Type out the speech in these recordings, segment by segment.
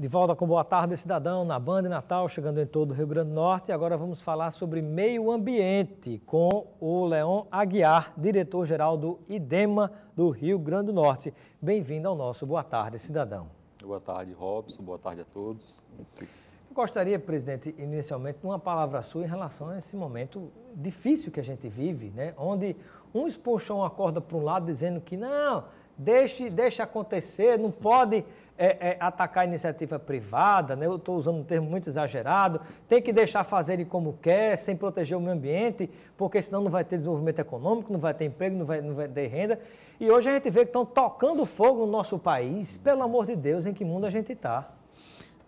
De volta com Boa Tarde Cidadão, na Band Natal, chegando em todo o Rio Grande do Norte. Agora vamos falar sobre meio ambiente com o Leon Aguiar, diretor-geral do IDEMA do Rio Grande do Norte. Bem-vindo ao nosso Boa Tarde Cidadão. Boa tarde, Robson. Boa tarde a todos. Eu gostaria, presidente, inicialmente, de uma palavra sua em relação a esse momento difícil que a gente vive, né? onde uns puxam a corda para um lado dizendo que não, deixe, deixe acontecer, não pode é, é, atacar a iniciativa privada, né? eu estou usando um termo muito exagerado, tem que deixar fazerem como quer, sem proteger o meio ambiente, porque senão não vai ter desenvolvimento econômico, não vai ter emprego, não vai, não vai ter renda. E hoje a gente vê que estão tocando fogo no nosso país, pelo amor de Deus, em que mundo a gente está.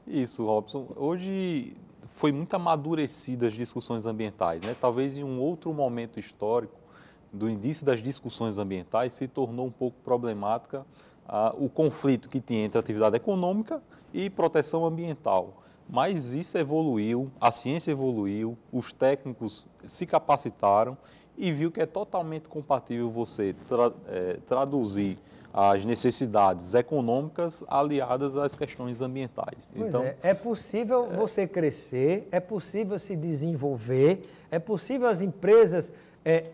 Isso, Robson. Hoje foi muito amadurecida as discussões ambientais. Né? Talvez em um outro momento histórico, do início das discussões ambientais, se tornou um pouco problemática ah, o conflito que tinha entre atividade econômica e proteção ambiental. Mas isso evoluiu, a ciência evoluiu, os técnicos se capacitaram e viu que é totalmente compatível você tra é, traduzir as necessidades econômicas aliadas às questões ambientais. Pois então é. é possível é... você crescer, é possível se desenvolver, é possível as empresas é,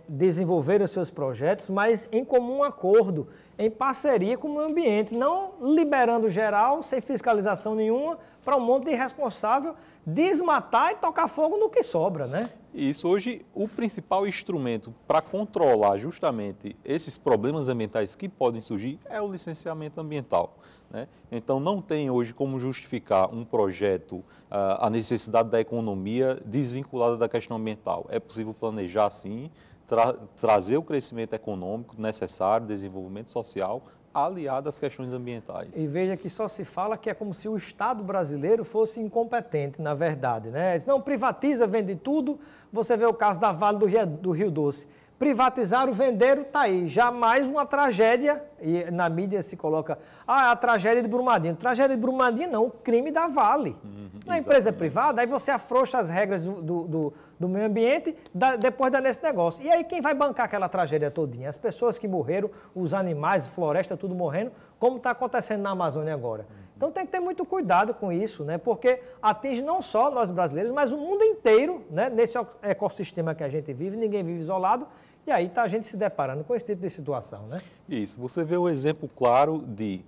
os seus projetos, mas em comum acordo, em parceria com o meio ambiente, não liberando geral, sem fiscalização nenhuma, para um monte de irresponsável desmatar e tocar fogo no que sobra, né? Isso. Hoje, o principal instrumento para controlar justamente esses problemas ambientais que podem surgir é o licenciamento ambiental. Né? Então, não tem hoje como justificar um projeto, ah, a necessidade da economia desvinculada da questão ambiental. É possível planejar, sim, tra trazer o crescimento econômico necessário, desenvolvimento social, aliado às questões ambientais. E veja que só se fala que é como se o Estado brasileiro fosse incompetente, na verdade. Né? Não privatiza, vende tudo. Você vê o caso da Vale do Rio, do Rio Doce Privatizaram, venderam, tá aí. Já mais uma tragédia, e na mídia se coloca, ah, a tragédia de Brumadinho. Tragédia de Brumadinho não, o crime da Vale. Uhum, na empresa privada, aí você afrouxa as regras do, do, do, do meio ambiente da, depois da nesse negócio. E aí quem vai bancar aquela tragédia todinha? As pessoas que morreram, os animais, floresta, tudo morrendo, como está acontecendo na Amazônia agora. Uhum. Então tem que ter muito cuidado com isso, né? porque atinge não só nós brasileiros, mas o mundo inteiro, né? nesse ecossistema que a gente vive, ninguém vive isolado, e aí está a gente se deparando com esse tipo de situação, né? Isso. Você vê um exemplo claro de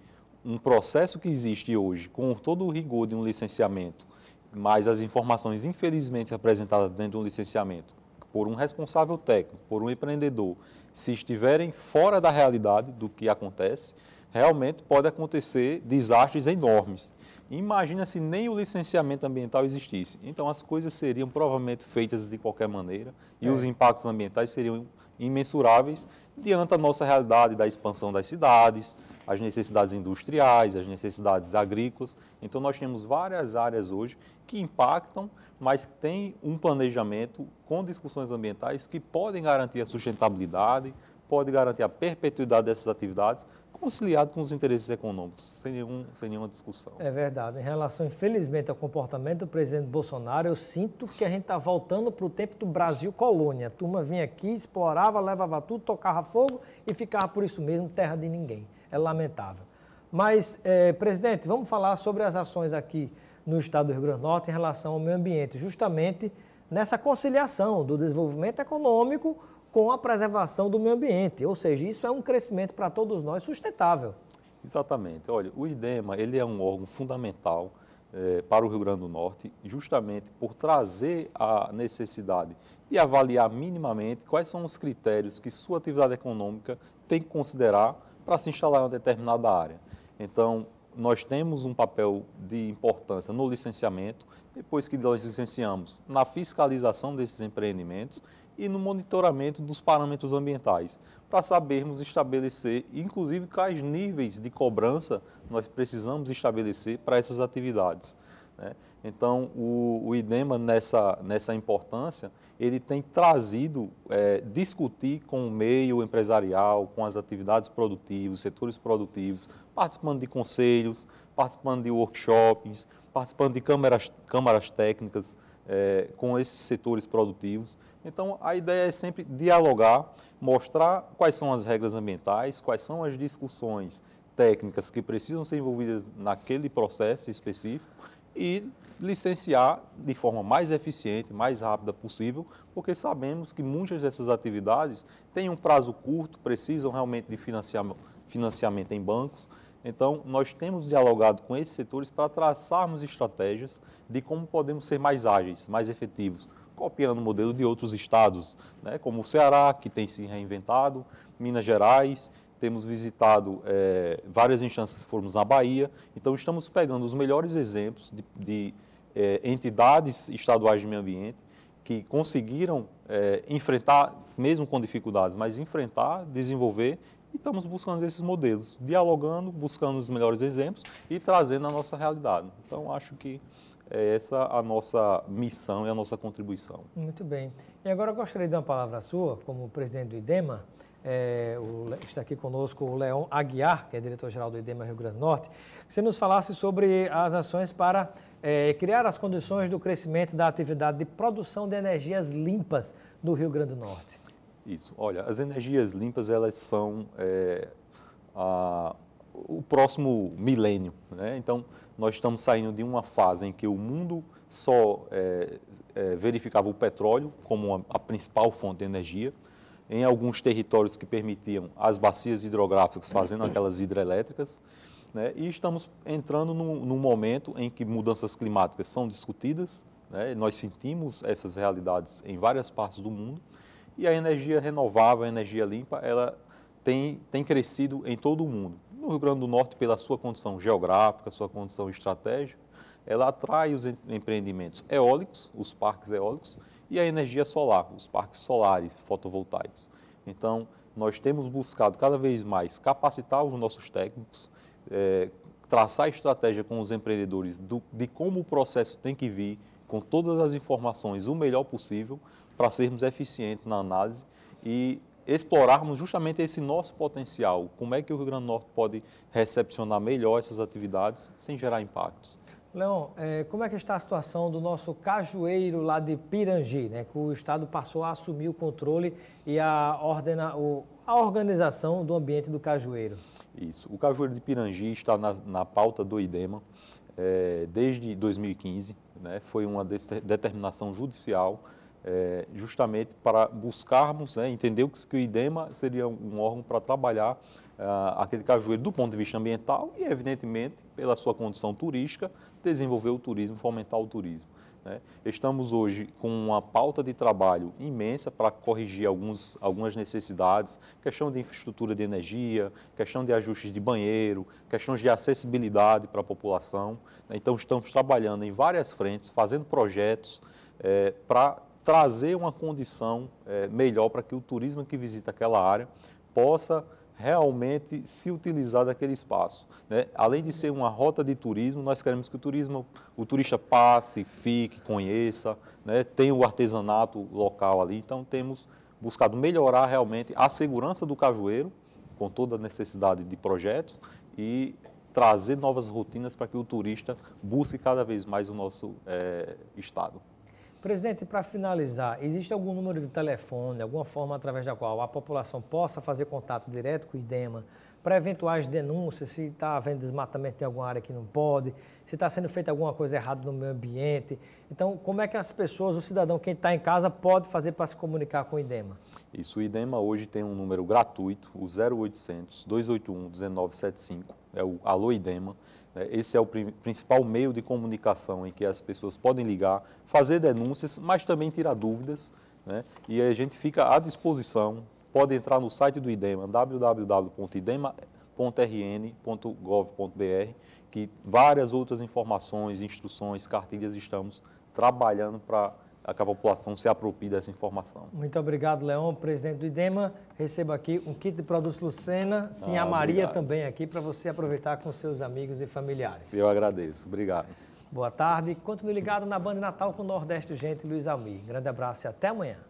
um processo que existe hoje, com todo o rigor de um licenciamento, mas as informações infelizmente apresentadas dentro de um licenciamento por um responsável técnico, por um empreendedor, se estiverem fora da realidade do que acontece, realmente pode acontecer desastres enormes. Imagina se nem o licenciamento ambiental existisse. Então as coisas seriam provavelmente feitas de qualquer maneira e é. os impactos ambientais seriam imensuráveis diante da nossa realidade da expansão das cidades, as necessidades industriais, as necessidades agrícolas. Então, nós temos várias áreas hoje que impactam, mas que têm um planejamento com discussões ambientais que podem garantir a sustentabilidade, pode garantir a perpetuidade dessas atividades, conciliado com os interesses econômicos, sem, nenhum, sem nenhuma discussão. É verdade. Em relação, infelizmente, ao comportamento do presidente Bolsonaro, eu sinto que a gente está voltando para o tempo do Brasil colônia. A turma vinha aqui, explorava, levava tudo, tocava fogo e ficava por isso mesmo, terra de ninguém. É lamentável. Mas, é, presidente, vamos falar sobre as ações aqui no estado do Rio Grande do Norte em relação ao meio ambiente, justamente nessa conciliação do desenvolvimento econômico com a preservação do meio ambiente. Ou seja, isso é um crescimento para todos nós sustentável. Exatamente. Olha, o IDEMA ele é um órgão fundamental eh, para o Rio Grande do Norte, justamente por trazer a necessidade de avaliar minimamente quais são os critérios que sua atividade econômica tem que considerar para se instalar em uma determinada área. Então, nós temos um papel de importância no licenciamento, depois que nós licenciamos, na fiscalização desses empreendimentos e no monitoramento dos parâmetros ambientais, para sabermos estabelecer, inclusive, quais níveis de cobrança nós precisamos estabelecer para essas atividades. Né? Então, o, o, IDEMA, nessa, nessa importância, ele tem trazido, é, discutir com o meio empresarial, com as atividades produtivas, setores produtivos, participando de conselhos, participando de workshops, participando de câmaras, câmaras técnicas, é, com esses setores produtivos. Então, a ideia é sempre dialogar, mostrar quais são as regras ambientais, quais são as discussões técnicas que precisam ser envolvidas naquele processo específico e licenciar de forma mais eficiente, mais rápida possível, porque sabemos que muitas dessas atividades têm um prazo curto, precisam realmente de financiamento, financiamento em bancos, então, nós temos dialogado com esses setores para traçarmos estratégias de como podemos ser mais ágeis, mais efetivos, copiando o modelo de outros estados, né, como o Ceará, que tem se reinventado, Minas Gerais, temos visitado é, várias instâncias, fomos na Bahia. Então, estamos pegando os melhores exemplos de, de é, entidades estaduais de meio ambiente que conseguiram é, enfrentar, mesmo com dificuldades, mas enfrentar, desenvolver e estamos buscando esses modelos, dialogando, buscando os melhores exemplos e trazendo a nossa realidade. Então, acho que é essa a nossa missão e a nossa contribuição. Muito bem. E agora eu gostaria de dar uma palavra sua, como presidente do IDEMA, é, o, está aqui conosco o Leon Aguiar, que é diretor-geral do IDEMA Rio Grande do Norte, que você nos falasse sobre as ações para é, criar as condições do crescimento da atividade de produção de energias limpas no Rio Grande do Norte. Isso. Olha, as energias limpas elas são é, a, o próximo milênio. Né? Então, nós estamos saindo de uma fase em que o mundo só é, é, verificava o petróleo como a, a, principal fonte de energia. Em alguns territórios que permitiam as bacias hidrográficas fazendo aquelas hidrelétricas. Né? E estamos entrando num, num momento em que mudanças climáticas são discutidas. Né? Nós sentimos essas realidades em várias partes do mundo e a energia renovável, a energia limpa, ela tem, tem crescido em todo o mundo. No Rio Grande do Norte, pela sua condição geográfica, sua condição estratégica, ela atrai os empreendimentos eólicos, os parques eólicos, e a energia solar, os parques solares fotovoltaicos. Então, nós temos buscado cada vez mais capacitar os nossos técnicos, é, traçar estratégia com os empreendedores do, de como o processo tem que vir, com todas as informações, o melhor possível, para sermos eficientes na análise e explorarmos justamente esse nosso potencial. Como é que o Rio Grande do Norte pode recepcionar melhor essas atividades sem gerar impactos? Leon, é, como é que está a situação do nosso cajueiro lá de Pirangi, né, que o Estado passou a assumir o controle e a, ordena, a organização do ambiente do cajueiro? Isso. O cajueiro de Pirangi está na, na pauta do IDEMA é, desde 2015. Né, foi uma determinação judicial é, justamente para buscarmos, né, entender que o IDEMA seria um órgão para trabalhar é, aquele cajueiro do ponto de vista ambiental e, evidentemente, pela sua condição turística, desenvolver o turismo, fomentar o turismo. Né. Estamos hoje com uma pauta de trabalho imensa para corrigir alguns, algumas necessidades, questão de infraestrutura de energia, questão de ajustes de banheiro, questões de acessibilidade para a população. Né. Então, estamos trabalhando em várias frentes, fazendo projetos é, para trazer uma condição é, melhor para que o turismo que visita aquela área possa realmente se utilizar daquele espaço. Né? Além de ser uma rota de turismo, nós queremos que o turismo, o turista passe, fique, conheça, né? tenha o artesanato local ali. Então temos buscado melhorar realmente a segurança do cajueiro, com toda a necessidade de projetos e trazer novas rotinas para que o turista busque cada vez mais o nosso é, estado. Presidente, para finalizar, existe algum número de telefone, alguma forma através da qual a população possa fazer contato direto com o IDEMA para eventuais denúncias, se está havendo desmatamento em alguma área que não pode, se está sendo feita alguma coisa errada no meio ambiente. Então, como é que as pessoas, o cidadão, quem está em casa, pode fazer para se comunicar com o IDEMA? Isso, o IDEMA hoje tem um número gratuito, o 0800 281 1975, é o Alô IDEMA. Né? Esse é o principal meio de comunicação em que as pessoas podem ligar, fazer denúncias, mas também tirar dúvidas. Né? E a gente fica à disposição, pode entrar no site do IDEMA, www.idema.rn.gov.br, que várias outras informações, instruções, cartilhas estamos trabalhando para a que a população se apropie dessa informação. Muito obrigado, Leão, presidente do IDEMA. Receba aqui um kit de produtos Lucena, sim, ah, a Maria obrigado. também aqui, para você aproveitar com seus amigos e familiares. Eu agradeço, obrigado. Boa tarde, continue ligado na banda Natal com o Nordeste Gente, Luiz Almir. Grande abraço e até amanhã.